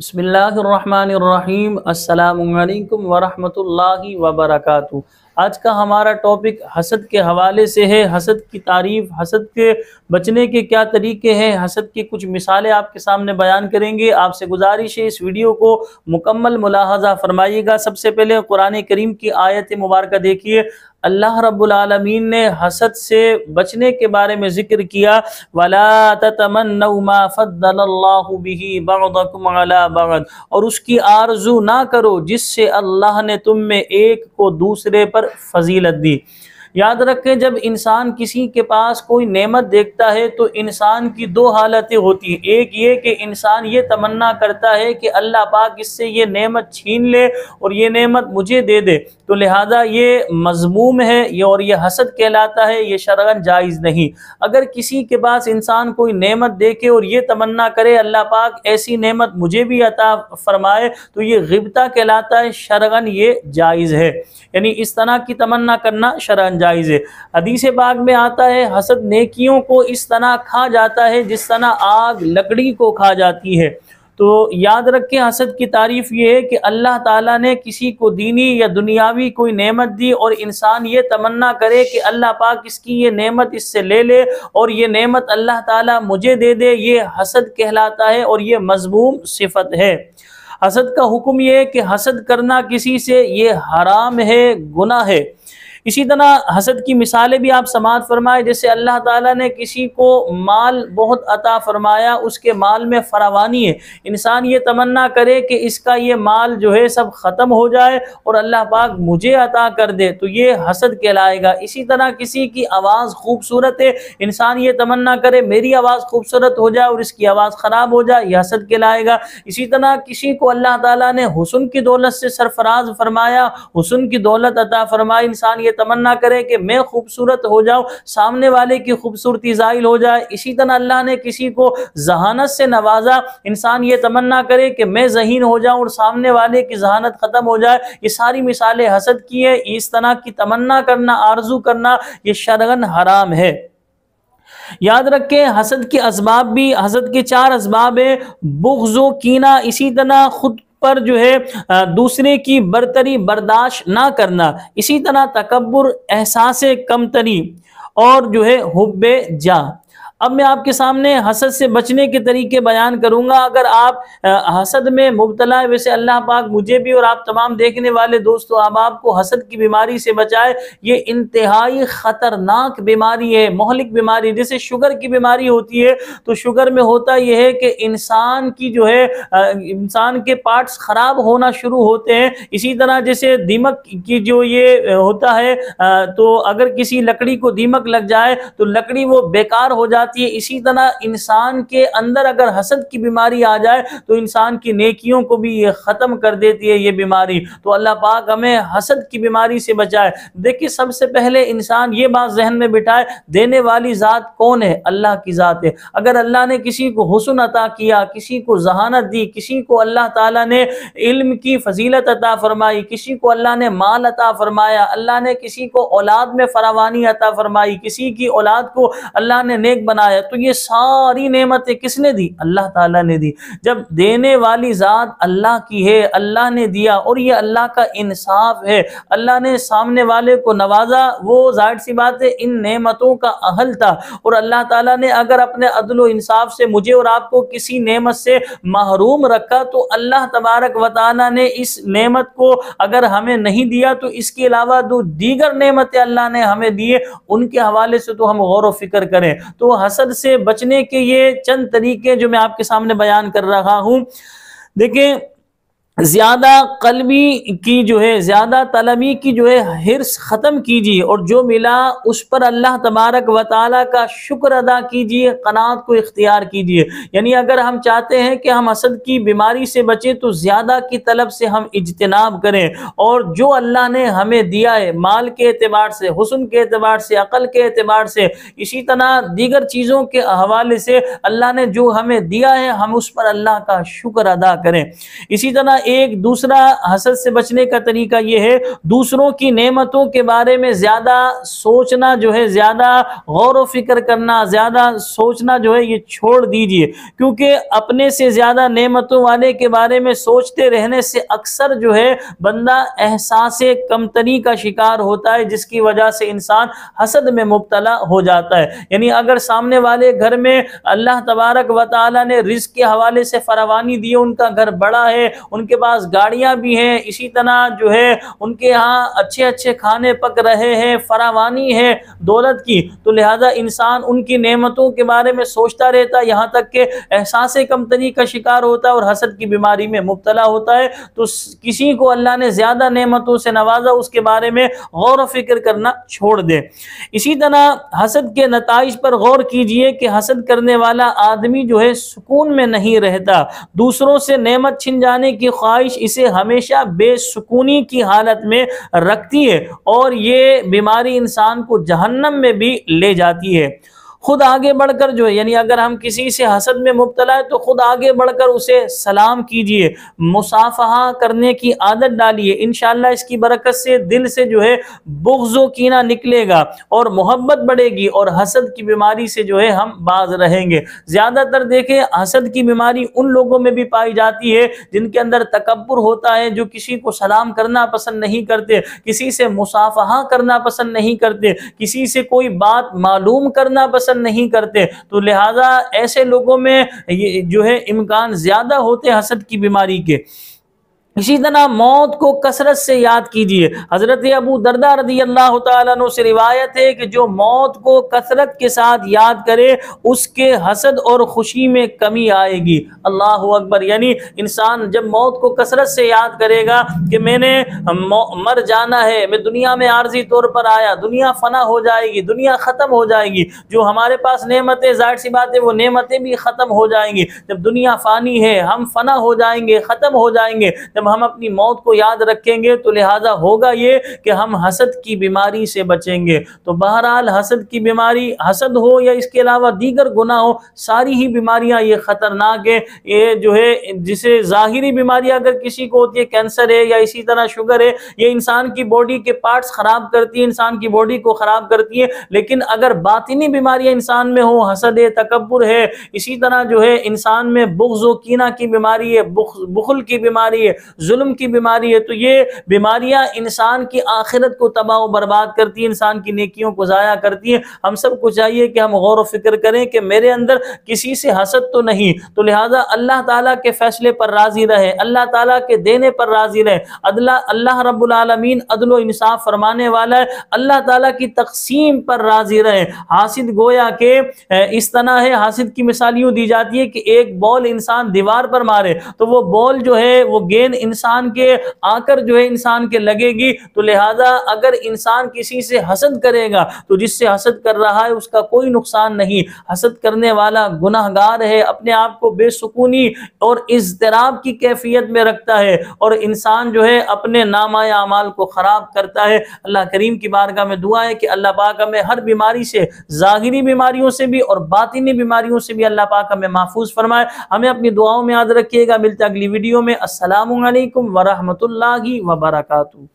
बसमीम् अल्लाम वरहमल वबरकू आज का हमारा टॉपिक हसद के हवाले से है हसद की तारीफ हसद के बचने के क्या तरीके हैं हसद की कुछ मिसालें आपके सामने बयान करेंगे आपसे गुजारिश है इस वीडियो को मुकम्मल मुलाहजा फरमाइएगा सबसे पहले कुरान करीम की आयत मुबारक देखिए अल्लाह रबालमीन ने हसद से बचने के बारे में जिक्र किया वला और उसकी आरजू ना करो जिससे अल्लाह ने तुम में एक को दूसरे पर फजीलत दी याद रखें जब इंसान किसी के पास कोई नेमत देखता है तो इंसान की दो हालतें होती हैं एक ये कि इंसान ये तमन्ना करता है कि अल्लाह पाक इससे ये नेमत छीन ले और ये नेमत मुझे दे दे तो लिहाजा ये मजमूम है ये और ये हसद कहलाता है ये शरगन जायज़ नहीं अगर किसी के पास इंसान कोई नेमत देखे और ये तमन्ना करे अल्लाह पाक ऐसी नेमत मुझे भी अता फरमाए तो ये गिबता कहलाता है शरगन ये जायज़ है यानी इस तरह की तमन्ना करना शरण जायज़ है हदीस बाग में आता है हसद नेकियों को इस तरह खा जाता है जिस तरह आग लकड़ी को खा जाती है तो याद रखें हसद की तारीफ़ ये है कि अल्लाह ताला ने किसी को दीनी या दुनियावी कोई नेमत दी और इंसान ये तमन्ना करे कि अल्लाह पाक इसकी ये नेमत इससे ले ले और ये नेमत अल्लाह ताला मुझे दे दे ये हसद कहलाता है और ये मजमूम सिफत है हसद का हुक्म यह है कि हसद करना किसी से ये हराम है गुना है इसी तरह हसद की मिसालें भी आप समात फरमाए जैसे अल्लाह ताला ने किसी को माल बहुत अता फरमाया उसके माल में फरावानी है इंसान ये तमन्ना करे कि इसका ये माल जो है सब ख़त्म हो जाए और अल्लाह पाक मुझे अता कर दे तो ये हसद कहलाएगा इसी तरह किसी की आवाज़ खूबसूरत है इंसान ये तमन्ना करे मेरी आवाज़ खूबसूरत हो जाए और इसकी आवाज़ ख़राब हो जाए यह हसद कहलाएगा इसी तरह किसी को अल्लाह ताला ने हुसन की दौलत से सरफराज फरमाया हुसन की दौलत अता फ़रमाए इंसान ये ये तमन्ना करें कि मैं खूबसूरत हो जाऊं सामने वाले की खूबसूरती जाहिल हो जाए इसी तरह अल्लाह ने किसी को जहानत से नवाजा इंसान ये तमन्ना करे कि मैं जहीन हो जाऊं और सामने वाले की जहानत ख़त्म हो जाए ये सारी मिसालें हसद की है इस तरह की तमन्ना करना आरजू करना ये शरगन हराम है याद रखें हसद के इसबाब भी हसद के चार इसबाब हैं बुग्जो कीना इसी तरह खुद पर जो है दूसरे की बरतरी बर्दाश्त ना करना इसी तरह तकबर एहसास कमतरी और जो है हुब्बे जा अब मैं आपके सामने हसद से बचने के तरीके बयान करूंगा अगर आप हसद में मुबतला वैसे अल्लाह पाक मुझे भी और आप तमाम देखने वाले दोस्तों आप आपको हसद की बीमारी से बचाए ये इंतहाई ख़तरनाक बीमारी है मोहलिक बीमारी जैसे शुगर की बीमारी होती है तो शुगर में होता यह है कि इंसान की जो है इंसान के पार्ट्स ख़राब होना शुरू होते हैं इसी तरह जैसे दीमक की जो ये होता है तो अगर किसी लकड़ी को दीमक लग जाए तो लकड़ी वो बेकार हो जाती जाती है इसी तरह इंसान के अंदर अगर हसद की बीमारी आ जाए तो इंसान की नेकियों को भी ये ख़त्म कर देती है ये बीमारी तो अल्लाह पाक हमें हसद की बीमारी से बचाए देखिए सबसे पहले इंसान ये बात जहन में बिठाए देने वाली ज़ात कौन है अल्लाह की ज़ात है अगर अल्लाह ने किसी को हसन अता किया किसी को जहानत दी किसी को अल्लाह ताला ने इल्म की फजीलत अता फरमाई किसी को अल्लाह ने माल अता फरमाया अल्लाह ने किसी को औलाद में फरावानी अता फरमाई किसी की औलाद को अल्लाह ने नेक बना बनाया तो ये सारी नेमतें किसने दी अल्लाह ताला ने दी जब देने वाली ज़ात अल्लाह की है अल्लाह ने दिया और ये अल्लाह का इंसाफ है अल्लाह ने सामने वाले को नवाजा वो जाहिर सी बात है इन नेमतों का अहल था और अल्लाह ताला ने अगर अपने अदल इंसाफ से मुझे और आपको किसी नेमत से महरूम रखा तो अल्लाह तबारक वाली ने इस नेमत को अगर हमें नहीं दिया तो इसके अलावा जो दीगर नेमतें अल्लाह ने हमें दिए उनके हवाले से तो हम गौर व फिक्र करें तो हसद से बचने के ये चंद तरीके जो मैं आपके सामने बयान कर रहा हूं देखिए ज़्यादा कलमी की जो है ज़्यादा तलबी की जो है हिरस ख़त्म कीजिए और जो मिला उस पर अल्लाह तबारक व ताली का शुक्र अदा कीजिए कनात को इख्तियार कीजिए यानी अगर हम चाहते हैं कि हम असद की बीमारी से बचें तो ज़्यादा की तलब से हम इजतनाब करें और जो अल्लाह ने हमें दिया है माल के अतबार से हसन के अतबार से अकल के अतबार से इसी तरह दीगर चीज़ों के हवाले से अल्लाह ने जो हमें दिया है हम उस पर अल्लाह का शुक्र अदा करें इसी तरह एक दूसरा हसद से बचने का तरीका यह है दूसरों की नेमतों के बारे में ज़्यादा सोचना जो है ज़्यादा गौर व फिक्र करना ज़्यादा सोचना जो है ये छोड़ दीजिए क्योंकि अपने से ज़्यादा नेमतों वाले के बारे में सोचते रहने से अक्सर जो है बंदा एहसास कमतनी का शिकार होता है जिसकी वजह से इंसान हसद में मुबतला हो जाता है यानी अगर सामने वाले घर में अल्लाह तबारक व ताली ने रिस्क के हवाले से फरावानी दी उनका घर बड़ा है उनके पास गाड़ियां भी हैं इसी तरह जो है उनके यहाँ अच्छे अच्छे खाने पक रहे हैं फरावानी है दौलत की तो लिहाजा इंसान उनकी नेमतों के बारे में सोचता रहता यहाँ तक के एहसास कमतरी का शिकार होता है और हसद की बीमारी में मुबतला होता है तो किसी को अल्लाह ने ज़्यादा नेमतों से नवाजा उसके बारे में गौर फिक्र करना छोड़ दे इसी तरह हसद के नतज पर गौर कीजिए कि हसद करने वाला आदमी जो है सुकून में नहीं रहता दूसरों से नेमत छिन जाने की ख्वाहिश इसे हमेशा बेसुकूनी की हालत में रखती है और ये बीमारी इंसान को जहन्नम में भी ले जाती है खुद आगे बढ़कर जो है यानी अगर हम किसी से हसद में मुबतला है तो खुद आगे बढ़कर उसे सलाम कीजिए मुसाफहा करने की आदत डालिए इन इसकी बरकत से दिल से जो है बुग्जो कीना निकलेगा और मोहब्बत बढ़ेगी और हसद की बीमारी से जो है हम बाज रहेंगे ज़्यादातर देखें हसद की बीमारी उन लोगों में भी पाई जाती है जिनके अंदर तकबर होता है जो किसी को सलाम करना पसंद नहीं करते किसी से मुसाफहा करना पसंद नहीं करते किसी से कोई बात मालूम करना पसंद पसंद नहीं करते तो लिहाजा ऐसे लोगों में ये जो है इम्कान ज़्यादा होते हसद की बीमारी के इसी तरह मौत को कसरत से याद कीजिए हजरत अबू दरदा रदी अल्लाह तु से रिवायत है कि जो मौत को कसरत के साथ याद करे उसके हसद और खुशी में कमी आएगी अल्लाह अकबर यानी इंसान जब मौत को कसरत से याद करेगा कि मैंने मर जाना है मैं दुनिया में आर्जी तौर पर आया दुनिया फना हो जाएगी दुनिया ख़त्म हो जाएगी जो हमारे पास नमतें जाहिर सी बात है वो नमतें भी ख़त्म हो जाएंगी जब दुनिया फ़ानी है हम फना हो जाएंगे ख़त्म हो जाएंगे जब हम अपनी मौत को याद रखेंगे तो लिहाजा होगा ये कि हम हसद की बीमारी से बचेंगे तो बहरहाल हसद की बीमारी हसद हो या इसके अलावा दीगर गुना हो सारी ही बीमारियां ये ख़तरनाक है ये जो है जिसे ज़ाहरी बीमारी अगर किसी को होती है कैंसर है या इसी तरह शुगर है ये इंसान की बॉडी के पार्ट्स ख़राब करती है इंसान की बॉडी को ख़राब करती है लेकिन अगर बातनी बीमारियां इंसान में हो हसद है तकबर है इसी तरह जो है इंसान में बुग्ज कीना की बीमारी है बुखल की बीमारी है जुल्म की बीमारी है तो ये बीमारियां इंसान की आखिरत को तबाह बर्बाद करती है इंसान की नेकियों को ज़ाया करती हैं हम सबको चाहिए कि हम गौर फिक्र करें कि मेरे अंदर किसी से हसद तो नहीं तो लिहाजा अल्लाह ताला के फैसले पर राज़ी रहे अल्लाह ताला के देने पर राज़ी रहे अदला अल्लाह रबालमीन अदल इंसाफ फरमाने वाला है अल्लाह ताला की तकसीम पर राज़ी रहे हासिद गोया के इस तरह है हासिद की मिसाल यूँ दी जाती है कि एक बॉल इंसान दीवार पर मारे तो वो बॉल जो है वो गेंद इंसान के आकर जो है इंसान के लगेगी तो लिहाजा अगर इंसान किसी से हसद करेगा तो जिससे हसद कर रहा है उसका कोई नुकसान नहीं हसद करने वाला गुनाहगार है अपने आप को बेसुकूनी और इजतराब की कैफियत में रखता है और इंसान जो है अपने नामाय अमाल को ख़राब करता है अल्लाह करीम की बारगाह में दुआ है कि अल्लाह पाक हमें हर बीमारी से ज़ाहिरी बीमारियों से भी और बातिनी बीमारियों से भी अल्लाह पाक हमें महफूज फरमाए हमें अपनी दुआओं में याद रखिएगा मिलते अगली वीडियो में असला वालेकुम वरहमतुल्लाहि